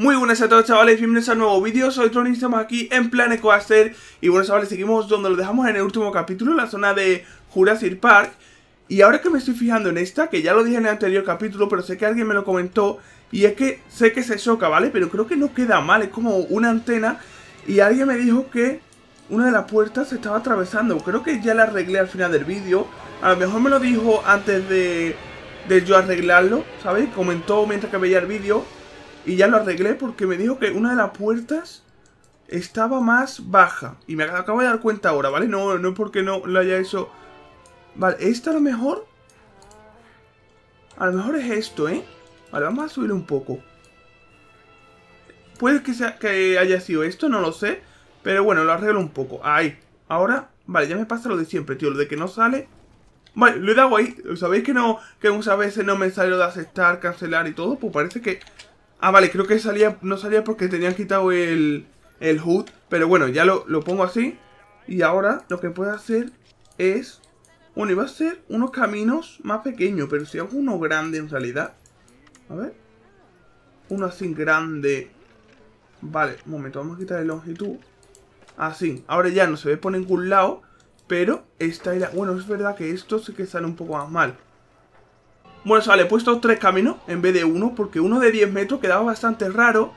Muy buenas a todos chavales, bienvenidos a un nuevo vídeo, soy Tony, estamos aquí en Plan Y bueno chavales, seguimos donde lo dejamos en el último capítulo, en la zona de Jurassic Park Y ahora que me estoy fijando en esta, que ya lo dije en el anterior capítulo, pero sé que alguien me lo comentó Y es que sé que se choca, ¿vale? Pero creo que no queda mal, es como una antena Y alguien me dijo que una de las puertas se estaba atravesando Creo que ya la arreglé al final del vídeo A lo mejor me lo dijo antes de, de yo arreglarlo, ¿sabes? Comentó mientras que veía el vídeo y ya lo arreglé porque me dijo que una de las puertas estaba más baja. Y me acabo de dar cuenta ahora, ¿vale? No, no es porque no lo haya hecho... Vale, esta a lo mejor... A lo mejor es esto, ¿eh? Vale, vamos a subir un poco. Puede que, sea, que haya sido esto, no lo sé. Pero bueno, lo arreglo un poco. Ahí. Ahora, vale, ya me pasa lo de siempre, tío. Lo de que no sale... Vale, lo he dado ahí. ¿Sabéis que no? Que muchas veces no me sale lo de aceptar, cancelar y todo. Pues parece que Ah, vale, creo que salía no salía porque tenía quitado el, el HUD. Pero bueno, ya lo, lo pongo así. Y ahora lo que puedo hacer es... Bueno, iba a ser unos caminos más pequeños, pero si hago uno grande en realidad... A ver. Uno así grande. Vale, un momento, vamos a quitar el longitud. Así. Ahora ya no se ve por ningún lado, pero esta era... Bueno, es verdad que esto sí que sale un poco más mal. Bueno, vale he puesto tres caminos en vez de uno, porque uno de 10 metros quedaba bastante raro.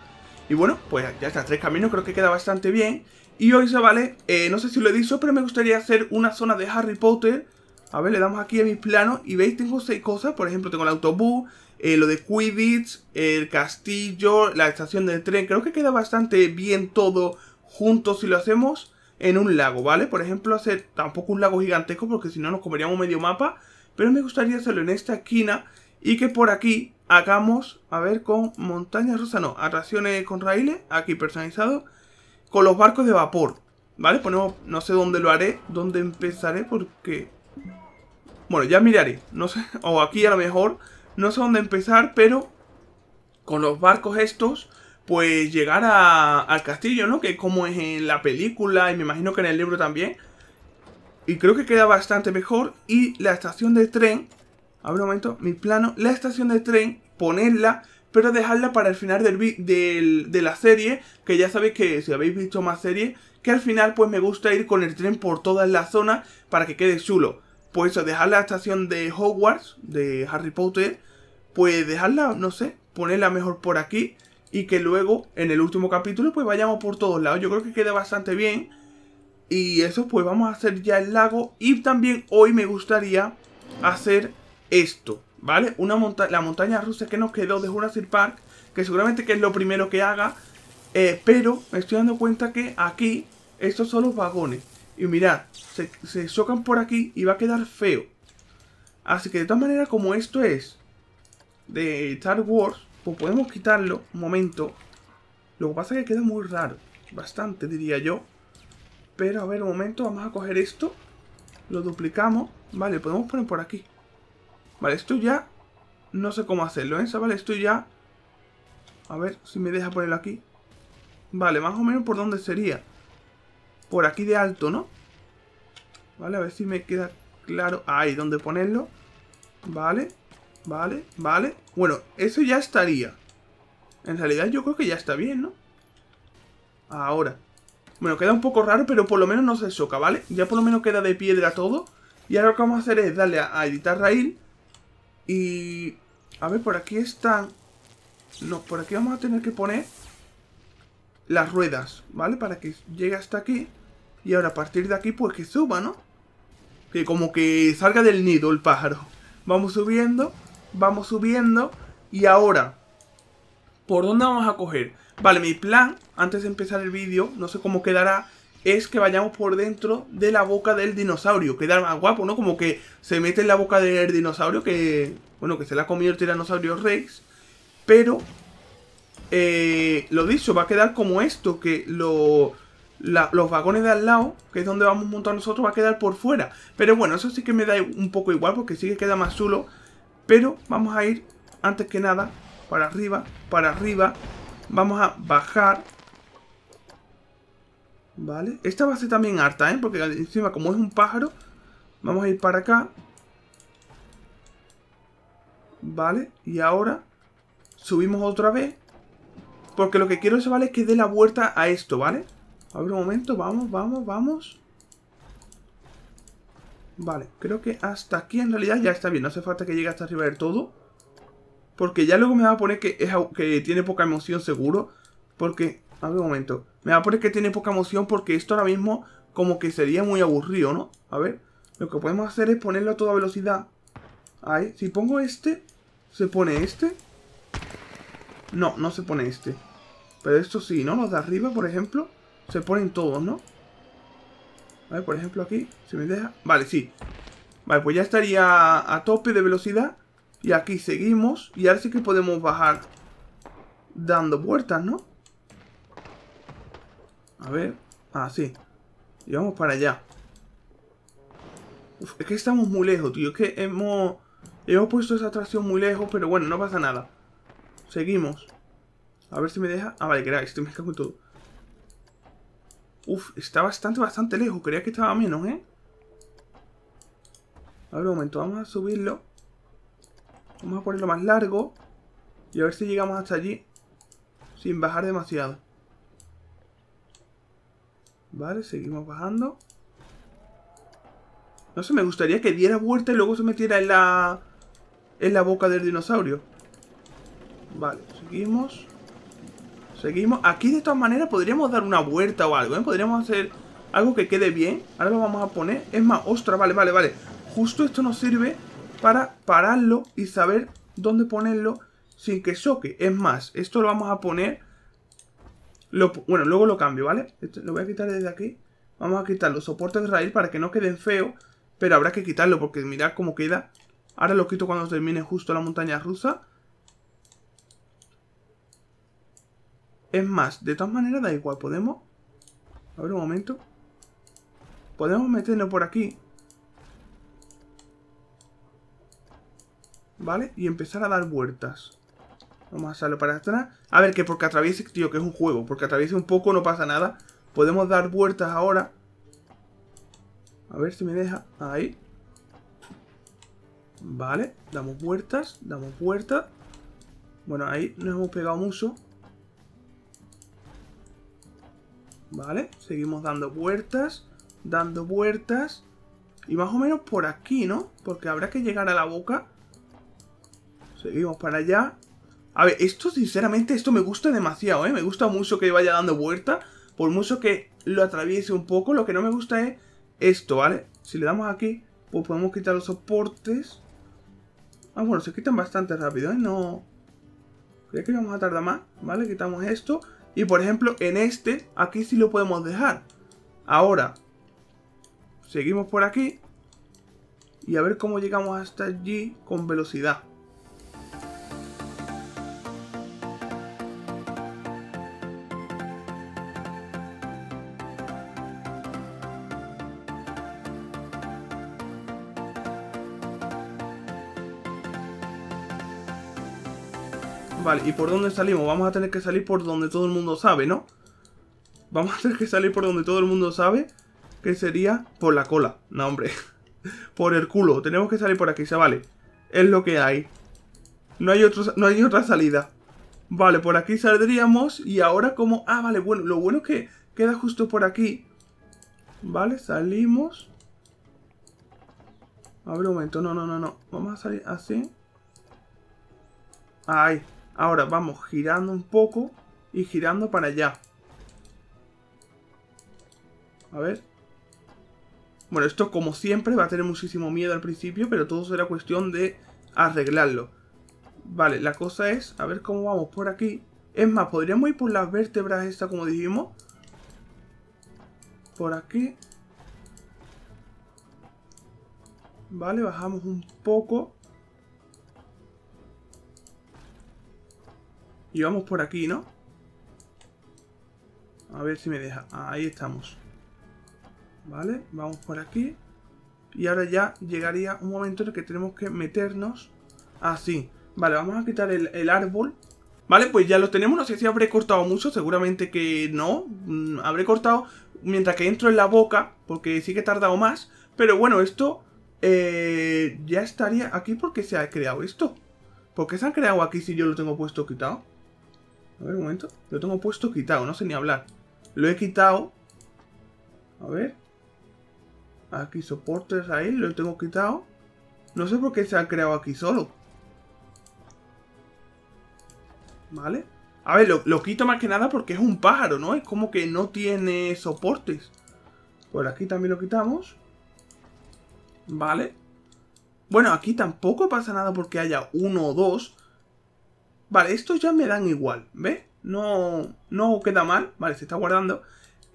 Y bueno, pues ya está, tres caminos creo que queda bastante bien. Y hoy, se vale eh, no sé si lo he dicho, pero me gustaría hacer una zona de Harry Potter. A ver, le damos aquí a mis planos y veis, tengo seis cosas. Por ejemplo, tengo el autobús, eh, lo de Quidditch, el castillo, la estación del tren. Creo que queda bastante bien todo junto si lo hacemos en un lago, ¿vale? Por ejemplo, hacer tampoco un lago gigantesco porque si no nos comeríamos medio mapa. Pero me gustaría hacerlo en esta esquina y que por aquí hagamos, a ver, con montañas rusas, no, atracciones con raíles, aquí personalizado, con los barcos de vapor, ¿vale? Pues no sé dónde lo haré, dónde empezaré, porque... Bueno, ya miraré, no sé, o aquí a lo mejor, no sé dónde empezar, pero con los barcos estos, pues llegar al castillo, ¿no? Que como es en la película y me imagino que en el libro también, y creo que queda bastante mejor. Y la estación de tren, a ver un momento, mi plano, la estación de tren, ponerla, pero dejarla para el final del, del, de la serie, que ya sabéis que si habéis visto más series, que al final pues me gusta ir con el tren por todas las zonas para que quede chulo. Pues dejar la estación de Hogwarts, de Harry Potter, pues dejarla, no sé, ponerla mejor por aquí y que luego en el último capítulo pues vayamos por todos lados. Yo creo que queda bastante bien. Y eso pues vamos a hacer ya el lago. Y también hoy me gustaría hacer esto, ¿vale? Una monta la montaña rusa que nos quedó de Jurassic Park, que seguramente que es lo primero que haga. Eh, pero me estoy dando cuenta que aquí estos son los vagones. Y mirad, se, se chocan por aquí y va a quedar feo. Así que de todas maneras, como esto es de Star Wars, pues podemos quitarlo un momento. Lo que pasa es que queda muy raro. Bastante, diría yo. Pero a ver, un momento, vamos a coger esto. Lo duplicamos. Vale, podemos poner por aquí. Vale, esto ya... No sé cómo hacerlo, ¿eh? Vale, esto ya... A ver si me deja ponerlo aquí. Vale, más o menos por dónde sería. Por aquí de alto, ¿no? Vale, a ver si me queda claro. Ahí, dónde ponerlo. Vale, vale, vale. Bueno, eso ya estaría. En realidad yo creo que ya está bien, ¿no? Ahora. Bueno, queda un poco raro, pero por lo menos no se choca, ¿vale? Ya por lo menos queda de piedra todo. Y ahora lo que vamos a hacer es darle a, editar rail. Y... A ver, por aquí están... No, por aquí vamos a tener que poner las ruedas, ¿vale? Para que llegue hasta aquí. Y ahora a partir de aquí, pues que suba, ¿no? Que como que salga del nido el pájaro. Vamos subiendo, vamos subiendo. Y ahora, ¿Por dónde vamos a coger? Vale, mi plan, antes de empezar el vídeo, no sé cómo quedará, es que vayamos por dentro de la boca del dinosaurio. Queda más guapo, ¿no? Como que se mete en la boca del dinosaurio que, bueno, que se la ha comido el tiranosaurio rex. Pero, eh, lo dicho, va a quedar como esto, que lo, los vagones de al lado, que es donde vamos a montar nosotros, va a quedar por fuera. Pero bueno, eso sí que me da un poco igual, porque sí que queda más chulo. Pero vamos a ir, antes que nada, para arriba, para arriba. Vamos a bajar. Vale. Esta va a ser también harta, ¿eh? Porque encima, como es un pájaro, vamos a ir para acá. Vale. Y ahora subimos otra vez. Porque lo que quiero, es, ¿vale? que dé la vuelta a esto, ¿vale? A ver un momento. Vamos, vamos, vamos. Vale, creo que hasta aquí en realidad ya está bien. No hace falta que llegue hasta arriba del todo. Porque ya luego me va a poner que, es, tiene poca emoción seguro. Porque, a ver un momento. Me va a poner que tiene poca emoción porque esto ahora mismo como que sería muy aburrido, ¿no? A ver, lo que podemos hacer es ponerlo a toda velocidad. Ahí, si pongo este, ¿se pone este? No, no se pone este. Pero esto sí, ¿no? Los de arriba, por ejemplo, se ponen todos, ¿no? A ver, por ejemplo aquí, se me deja... Vale, sí. Vale, pues ya estaría a tope de velocidad. Y aquí seguimos. Y ahora sí que podemos bajar dando vueltas, ¿no? A ver. ah, sí y vamos para allá. Uf, es que estamos muy lejos, tío. Es que hemos... Hemos puesto esa atracción muy lejos, pero bueno, no pasa nada. Seguimos. A ver si me deja... Ah, vale, gracias, Estoy Me todo. Uf, está bastante, bastante lejos. Creía que estaba menos, ¿eh? A ver, un momento. Vamos a subirlo. Vamos a ponerlo más largo. Y a ver si llegamos hasta allí sin bajar demasiado. Vale, seguimos bajando. No sé, me gustaría que diera vuelta y luego se metiera en la... En la boca del dinosaurio. Vale, seguimos. Seguimos. Aquí de todas maneras podríamos dar una vuelta o algo, ¿eh? Podríamos hacer algo que quede bien. Ahora lo vamos a poner. Es más, ¡ostras! vale, vale, vale. Justo esto nos sirve para pararlo y saber dónde ponerlo sin que choque. Es más, esto lo vamos a poner... bueno, luego lo cambio, ¿vale? lo voy a quitar desde aquí. Vamos a quitar los soportes de raíz para que no queden feos. Pero habrá que quitarlo porque mirad cómo queda. Ahora lo quito cuando termine justo la montaña rusa. Es más, de todas maneras da igual, podemos... A ver un momento. Podemos meterlo por aquí. ¿vale? Y empezar a dar vueltas. Vamos a salir para atrás. A ver, que porque atraviese, tío, que es un juego. Porque atraviese un poco no pasa nada. Podemos dar vueltas ahora. A ver si me deja. Ahí. Vale, damos vueltas, damos vueltas. Bueno, ahí nos hemos pegado mucho. Vale, seguimos dando vueltas, dando vueltas. Y más o menos por aquí, ¿no? Porque habrá que llegar a la boca. Seguimos para allá. A ver, esto sinceramente, esto me gusta demasiado, ¿eh? Me gusta mucho que vaya dando vuelta. Por mucho que lo atraviese un poco, lo que no me gusta es esto, ¿vale? Si le damos aquí, pues podemos quitar los soportes. Ah, bueno, se quitan bastante rápido, ¿eh? No... Creo que vamos a tardar más, ¿vale? Quitamos esto. Y por ejemplo, en este, aquí sí lo podemos dejar. Ahora, seguimos por aquí. Y a ver cómo llegamos hasta allí con velocidad. ¿y por dónde salimos? Vamos a tener que salir por donde todo el mundo sabe, ¿no? Vamos a tener que salir por donde todo el mundo sabe Que sería por la cola No, hombre Por el culo Tenemos que salir por aquí, vale Es lo que hay No hay, no hay otra salida Vale, por aquí saldríamos Y ahora como... Ah, vale, bueno Lo bueno es que queda justo por aquí Vale, salimos A ver un momento No, no, no, no Vamos a salir así Ahí Ahora vamos girando un poco y girando para allá. A ver. Bueno, esto como siempre va a tener muchísimo miedo al principio, pero todo será cuestión de arreglarlo. Vale, la cosa es, a ver cómo vamos por aquí. Es más, podríamos ir por las vértebras esta como dijimos. Por aquí. Vale, bajamos un poco. Y vamos por aquí, ¿no? A ver si me deja. Ah, ahí estamos. Vale, vamos por aquí. Y ahora ya llegaría un momento en el que tenemos que meternos así. Vale, vamos a quitar el, árbol. Vale, pues ya lo tenemos. No sé si habré cortado mucho, seguramente que no. Mm, habré cortado mientras que entro en la boca, porque sí que he tardado más. Pero bueno, esto eh, ya estaría aquí porque se ha creado esto. ¿Por qué se han creado aquí si yo lo tengo puesto quitado? A ver, un momento. Lo tengo puesto quitado, no sé ni hablar. Lo he quitado. A ver. Aquí soportes ahí, lo tengo quitado. No sé por qué se ha creado aquí solo. ¿Vale? A ver, lo, lo, quito más que nada porque es un pájaro, ¿no? Es como que no tiene soportes. Por aquí también lo quitamos. Vale. Bueno, aquí tampoco pasa nada porque haya uno o dos. Vale, estos ya me dan igual, ¿ves? No, no queda mal, vale, se está guardando.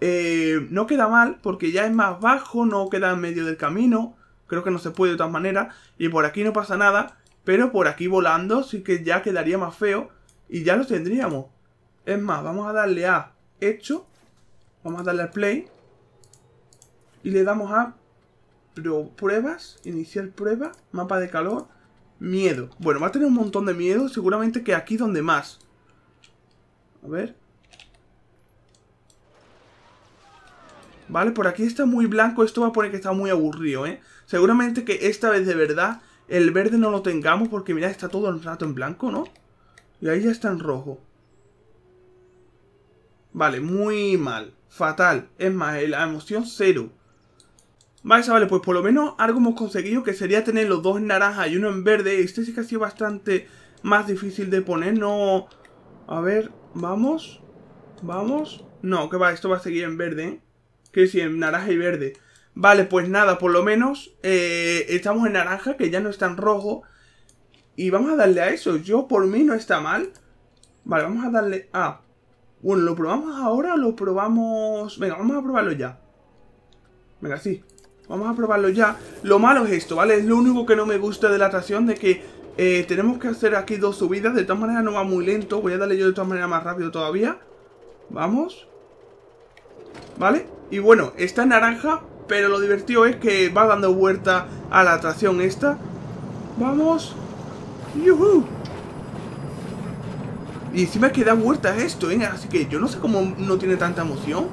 Eh, no queda mal porque ya es más bajo, no queda en medio del camino. Creo que no se puede de otra manera Y por aquí no pasa nada. Pero por aquí volando sí que ya quedaría más feo. Y ya lo tendríamos. Es más, vamos a darle a hecho. Vamos a darle al play. Y le damos a pruebas. Iniciar prueba. Mapa de calor. Miedo. Bueno, va a tener un montón de miedo. Seguramente que aquí donde más. A ver. Vale, por aquí está muy blanco. Esto va a poner que está muy aburrido, ¿eh? Seguramente que esta vez de verdad el verde no lo tengamos. Porque mira está todo el rato en blanco, ¿no? Y ahí ya está en rojo. Vale, muy mal. Fatal. Es más, la emoción cero. Vale, pues por lo menos algo hemos conseguido que sería tener los dos en naranja y uno en verde. Este sí que ha sido bastante más difícil de poner, no... A ver, vamos, vamos... No, que va, esto va a seguir en verde, ¿eh? Que sí, en naranja y verde. Vale, pues nada, por lo menos eh, estamos en naranja, que ya no está en rojo. Y vamos a darle a eso. Yo, por mí, no está mal. Vale, vamos a darle a... Bueno, ¿lo probamos ahora o lo probamos...? Venga, vamos a probarlo ya. Venga, sí. Vamos a probarlo ya. Lo malo es esto, ¿vale? Es lo único que no me gusta de la atracción, de que eh, tenemos que hacer aquí dos subidas. De todas maneras no va muy lento. Voy a darle yo de todas maneras más rápido todavía. Vamos. ¿Vale? Y bueno, está en naranja, pero lo divertido es que va dando vuelta a la atracción esta. Vamos. ¡Yuhu! Y encima que da vueltas esto, ¿eh? Así que yo no sé cómo no tiene tanta emoción.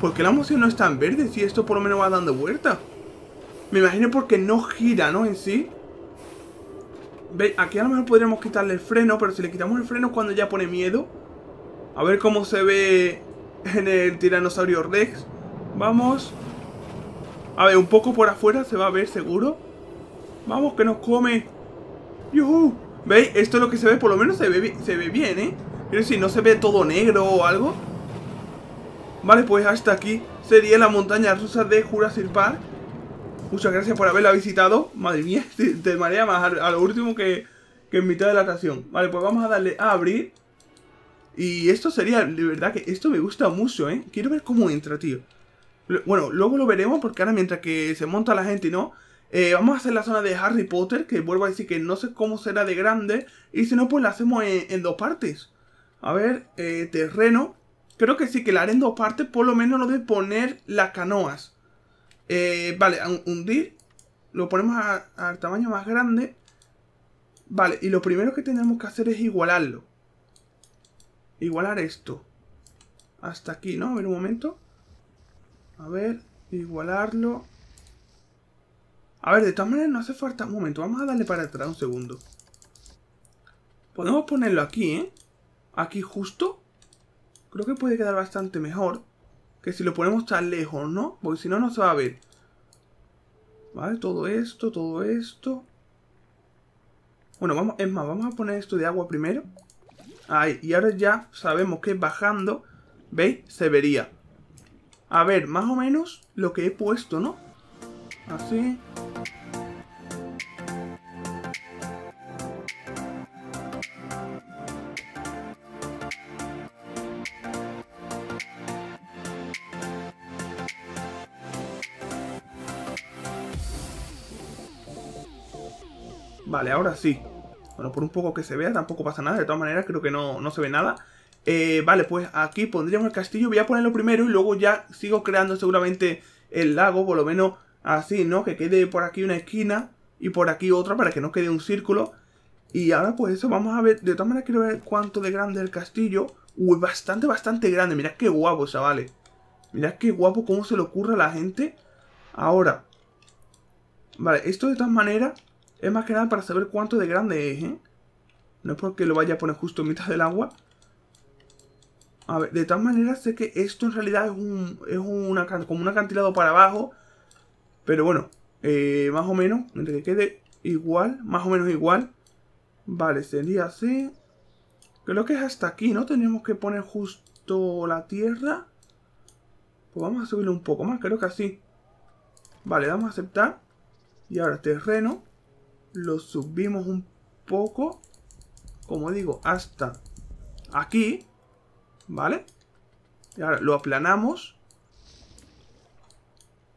Porque la emoción no está en verde si esto por lo menos va dando vuelta me imagino porque no gira, ¿no? En sí. ¿Veis? Aquí a lo mejor podríamos quitarle el freno, pero si le quitamos el freno cuando ya pone miedo. A ver cómo se ve en el tiranosaurio Rex. Vamos. A ver, un poco por afuera se va a ver seguro. Vamos, que nos come. ¡Yuhu! ¿Veis? Esto es lo que se ve, por lo menos se ve, se ve bien, ¿eh? Quiero decir, no se ve todo negro o algo. Vale, pues hasta aquí sería la montaña rusa de Jurassic Park. Muchas gracias por haberla visitado. Madre mía, te, te marea más a, lo último que, en mitad de la atracción Vale, pues vamos a darle a abrir. Y esto sería, de verdad que esto me gusta mucho, ¿eh? Quiero ver cómo entra, tío. Bueno, luego lo veremos porque ahora mientras que se monta la gente y no... Eh, vamos a hacer la zona de Harry Potter, que vuelvo a decir que no sé cómo será de grande. Y si no, pues la hacemos en, dos partes. A ver, eh, terreno. Creo que sí, que la haré en dos partes, por lo menos lo de poner las canoas. Eh, vale, hundir. Lo ponemos al tamaño más grande. Vale, y lo primero que tenemos que hacer es igualarlo. Igualar esto. Hasta aquí, ¿no? A ver un momento. A ver, igualarlo. A ver, de todas maneras no hace falta... Un momento, vamos a darle para atrás un segundo. Podemos ponerlo aquí, ¿eh? Aquí justo. Creo que puede quedar bastante mejor. Que si lo ponemos tan lejos, ¿no? Porque si no, no se va a ver. Vale, todo esto, todo esto. Bueno, vamos, es más, vamos a poner esto de agua primero. Ahí, y ahora ya sabemos que bajando, ¿veis? Se vería. A ver, más o menos lo que he puesto, ¿no? Así. Vale, ahora sí. Bueno, por un poco que se vea tampoco pasa nada. De todas maneras, creo que no, se ve nada. Eh, vale, pues aquí pondríamos el castillo. Voy a ponerlo primero y luego ya sigo creando seguramente el lago. Por lo menos así, ¿no? Que quede por aquí una esquina y por aquí otra para que no quede un círculo. Y ahora pues eso, vamos a ver. De todas maneras quiero ver cuánto de grande es el castillo. Uy, bastante, bastante grande. Mirad qué guapo, chavales. Mirad qué guapo cómo se le ocurre a la gente. Ahora. Vale, esto de todas maneras es más que nada para saber cuánto de grande es, ¿eh? No es porque lo vaya a poner justo en mitad del agua. A ver, de tal manera sé que esto en realidad es, un, una, como un acantilado para abajo. Pero bueno, eh, más o menos, mientras que quede igual, más o menos igual. Vale, sería así. Creo que es hasta aquí, ¿no? Tenemos que poner justo la tierra. Pues vamos a subirlo un poco más, creo que así. Vale, vamos a aceptar. Y ahora terreno lo subimos un poco, como digo, hasta aquí, ¿vale? Y ahora lo aplanamos.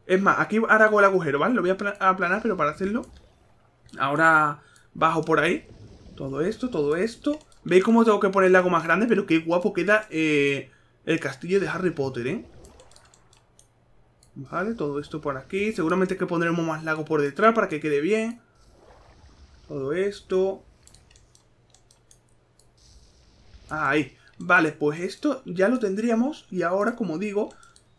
Es más, aquí ahora hago el agujero, ¿vale? Lo voy a aplanar, pero para hacerlo, ahora bajo por ahí. Todo esto, todo esto. ¿Veis cómo tengo que poner el lago más grande? Pero qué guapo queda eh, el castillo de Harry Potter, ¿eh? Vale, todo esto por aquí. Seguramente que pondremos más lago por detrás para que quede bien. Todo esto. Ahí. Vale, pues esto ya lo tendríamos. Y ahora, como digo,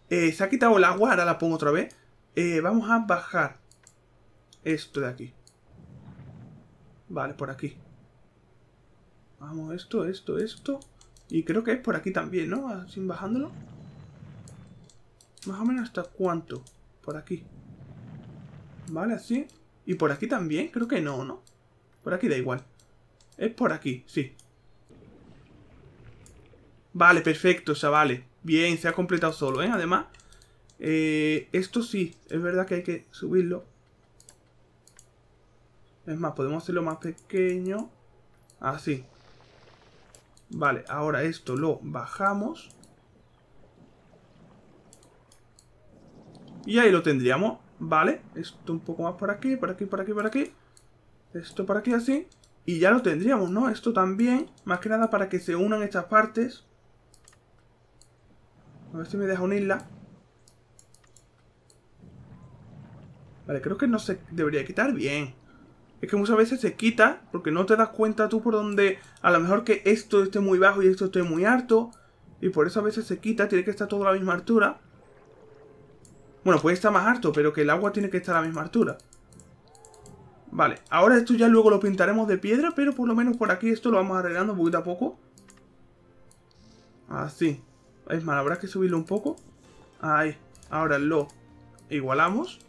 eh, se ha quitado el agua. Ahora la pongo otra vez. Eh, vamos a bajar esto de aquí. Vale, por aquí. Vamos, esto, esto, esto. Y creo que es por aquí también, ¿no? Así bajándolo. Más o menos hasta cuánto. Por aquí. Vale, así. Y por aquí también, creo que no, ¿no? Por aquí da igual. Es por aquí, sí. Vale, perfecto, chavales. Bien, se ha completado solo, ¿eh? Además, eh, esto sí, es verdad que hay que subirlo. Es más, podemos hacerlo más pequeño. Así. Ah, vale, ahora esto lo bajamos. Y ahí lo tendríamos, ¿vale? Esto un poco más por aquí, por aquí, por aquí, por aquí esto para aquí así. Y ya lo tendríamos, ¿no? Esto también, más que nada para que se unan estas partes. A ver si me deja unirla. Vale, creo que no se debería quitar bien. Es que muchas veces se quita porque no te das cuenta tú por donde... A lo mejor que esto esté muy bajo y esto esté muy alto. Y por eso a veces se quita, tiene que estar todo a la misma altura. Bueno, puede estar más alto, pero que el agua tiene que estar a la misma altura. Vale, ahora esto ya luego lo pintaremos de piedra, pero por lo menos por aquí esto lo vamos arreglando poquito a poco. Así. Es más, habrá que subirlo un poco. Ahí. Ahora lo igualamos.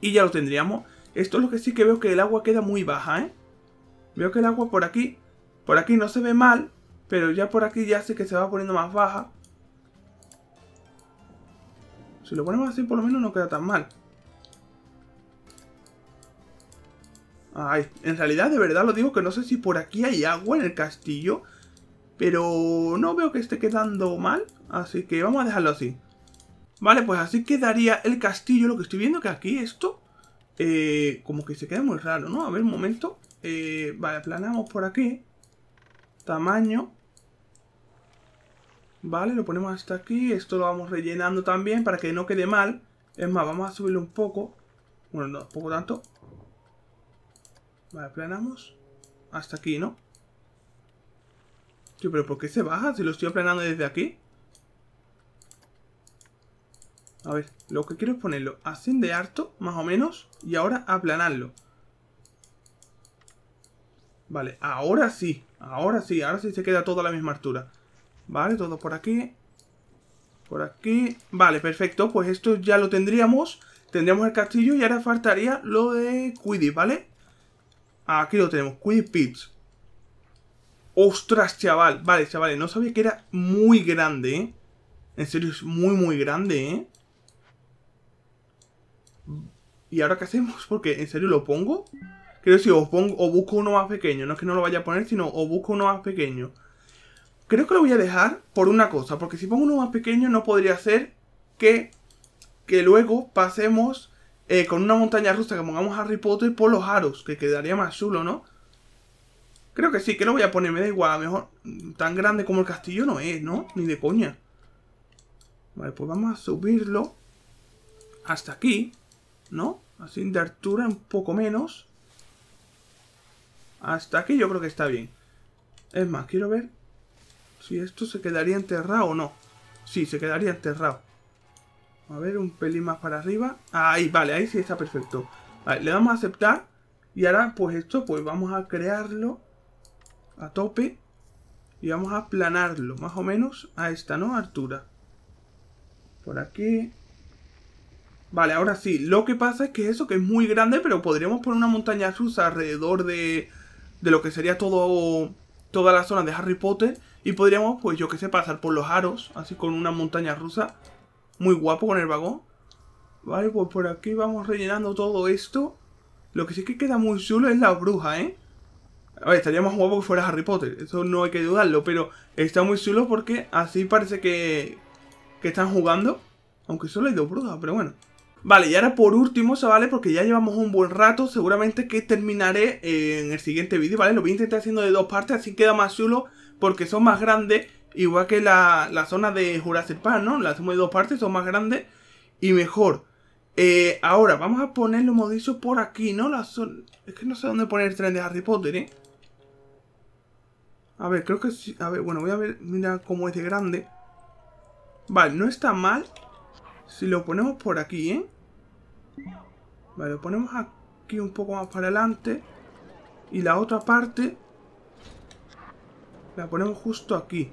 Y ya lo tendríamos. Esto es lo que sí que veo que el agua queda muy baja, ¿eh? Veo que el agua por aquí, por aquí no se ve mal, pero ya por aquí ya sé que se va poniendo más baja. Si lo ponemos así por lo menos no queda tan mal. Ay, en realidad, de verdad lo digo que no sé si por aquí hay agua en el castillo. Pero no veo que esté quedando mal. Así que vamos a dejarlo así. Vale, pues así quedaría el castillo. Lo que estoy viendo que aquí esto... Eh, como que se queda muy raro, ¿no? A ver, un momento. Eh, vale, aplanamos por aquí. Tamaño. Vale, lo ponemos hasta aquí. Esto lo vamos rellenando también para que no quede mal. Es más, vamos a subirlo un poco. Bueno, no, poco tanto. Vale, aplanamos. Hasta aquí, ¿no? Tío, pero ¿por qué se baja si lo estoy aplanando desde aquí? A ver, lo que quiero es ponerlo así de harto, más o menos, y ahora aplanarlo. Vale, ahora sí, ahora sí, ahora sí se queda toda la misma altura. Vale, todo por aquí. Por aquí. Vale, perfecto, pues esto ya lo tendríamos. Tendríamos el castillo y ahora faltaría lo de Quidditch, ¿vale? Aquí lo tenemos, Quidditch. Ostras, chaval. Vale, chavales, no sabía que era muy grande, ¿eh? En serio, es muy, muy grande, ¿eh? ¿Y ahora qué hacemos? Porque, ¿en serio lo pongo? Creo que sí, o, pongo, o busco uno más pequeño. No es que no lo vaya a poner, sino o busco uno más pequeño. Creo que lo voy a dejar por una cosa. Porque si pongo uno más pequeño, no podría ser que, que luego pasemos eh, con una montaña rusa que pongamos Harry Potter por los aros, que quedaría más chulo, ¿no? Creo que sí, que lo voy a poner, me da igual, mejor mm, tan grande como el castillo no es, ¿no? Ni de coña. Vale, pues vamos a subirlo hasta aquí, ¿no? Así de altura un poco menos. Hasta aquí yo creo que está bien. Es más, quiero ver si esto se quedaría enterrado o no. Sí, se quedaría enterrado. A ver, un pelín más para arriba. Ahí, vale, ahí sí está perfecto. le damos a aceptar. Y ahora, pues esto, pues vamos a crearlo a tope. Y vamos a aplanarlo, más o menos, a esta, ¿no? Altura. Por aquí. Vale, ahora sí. Lo que pasa es que eso, que es muy grande, pero podríamos poner una montaña rusa alrededor de, de lo que sería todo toda la zona de Harry Potter. Y podríamos, pues yo que sé, pasar por los aros, así con una montaña rusa muy guapo con el vagón. Vale, pues por aquí vamos rellenando todo esto. Lo que sí que queda muy chulo es la bruja, ¿eh? A ver, estaría más guapo que fuera Harry Potter, eso no hay que dudarlo, pero está muy chulo porque así parece que, que están jugando. Aunque solo hay dos brujas, pero bueno. Vale, y ahora por último, vale, porque ya llevamos un buen rato, seguramente que terminaré eh, en el siguiente vídeo, ¿vale? Lo voy a intentar haciendo de dos partes, así queda más chulo porque son más grandes Igual que la, zona de Jurassic Park, ¿no? La hacemos de dos partes, son más grandes y mejor. Eh, ahora, vamos a poner los modillos por aquí, ¿no? La Es que no sé dónde poner el tren de Harry Potter, ¿eh? A ver, creo que sí. A ver, bueno, voy a ver, mira cómo es de grande. Vale, no está mal si lo ponemos por aquí, ¿eh? Vale, lo ponemos aquí un poco más para adelante. Y la otra parte la ponemos justo aquí.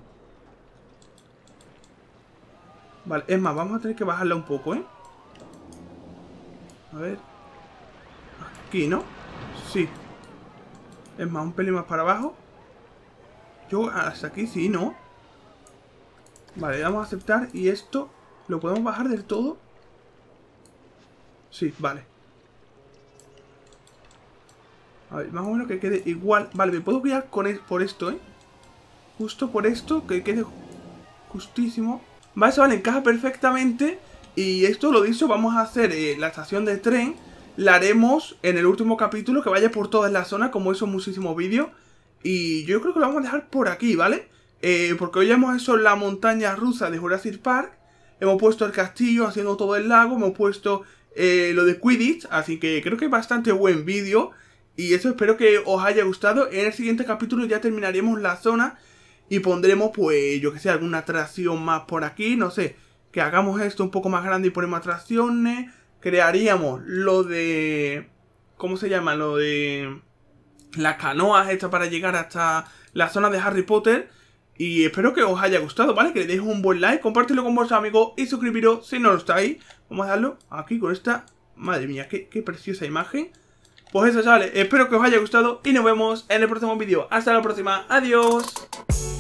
Vale, es más, vamos a tener que bajarla un poco, ¿eh? A ver. Aquí, ¿no? Sí. Es más, un pelín más para abajo. Yo hasta aquí sí, ¿no? Vale, vamos a aceptar y esto lo podemos bajar del todo. Sí, vale. A ver, más o menos que quede igual. Vale, me puedo guiar con e, por esto, ¿eh? Justo por esto, que quede justísimo. Vale, se vale, encaja perfectamente. Y esto lo dicho, vamos a hacer eh, la estación de tren. La haremos en el último capítulo, que vaya por toda la zona, como hizo muchísimo vídeo. Y yo creo que lo vamos a dejar por aquí, ¿vale? Eh, porque hoy hemos hecho la montaña rusa de Jurassic Park. Hemos puesto el castillo haciendo todo el lago. Hemos puesto eh, lo de Quidditch. Así que creo que es bastante buen vídeo. Y eso espero que os haya gustado. En el siguiente capítulo ya terminaremos la zona y pondremos, pues, yo que sé, alguna atracción más por aquí, no sé, que hagamos esto un poco más grande y ponemos atracciones, crearíamos lo de, ¿cómo se llama? Lo de las canoas estas para llegar hasta la zona de Harry Potter. Y espero que os haya gustado, ¿vale? Que le deis un buen like, compártelo con vuestros amigos y suscribiros si no lo estáis. Vamos a darlo aquí con esta... Madre mía, qué, qué preciosa imagen. Pues eso, chavales. Espero que os haya gustado y nos vemos en el próximo vídeo. Hasta la próxima. Adiós.